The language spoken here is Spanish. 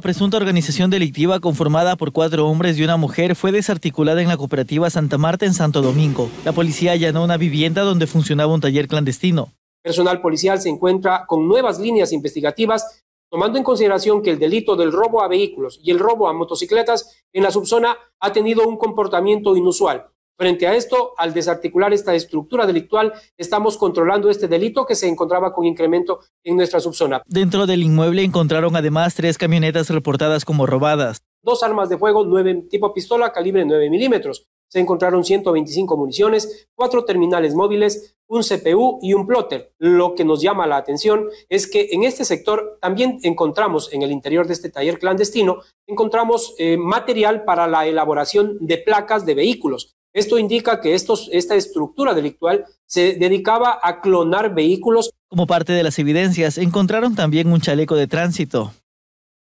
presunta organización delictiva conformada por cuatro hombres y una mujer fue desarticulada en la cooperativa Santa Marta en Santo Domingo. La policía allanó una vivienda donde funcionaba un taller clandestino. personal policial se encuentra con nuevas líneas investigativas, tomando en consideración que el delito del robo a vehículos y el robo a motocicletas en la subzona ha tenido un comportamiento inusual Frente a esto, al desarticular esta estructura delictual, estamos controlando este delito que se encontraba con incremento en nuestra subzona. Dentro del inmueble encontraron además tres camionetas reportadas como robadas. Dos armas de fuego, nueve, tipo pistola, calibre 9 milímetros. Se encontraron 125 municiones, cuatro terminales móviles, un CPU y un plotter. Lo que nos llama la atención es que en este sector también encontramos, en el interior de este taller clandestino, encontramos eh, material para la elaboración de placas de vehículos esto indica que esta estructura delictual se dedicaba a clonar vehículos. Como parte de las evidencias, encontraron también un chaleco de tránsito,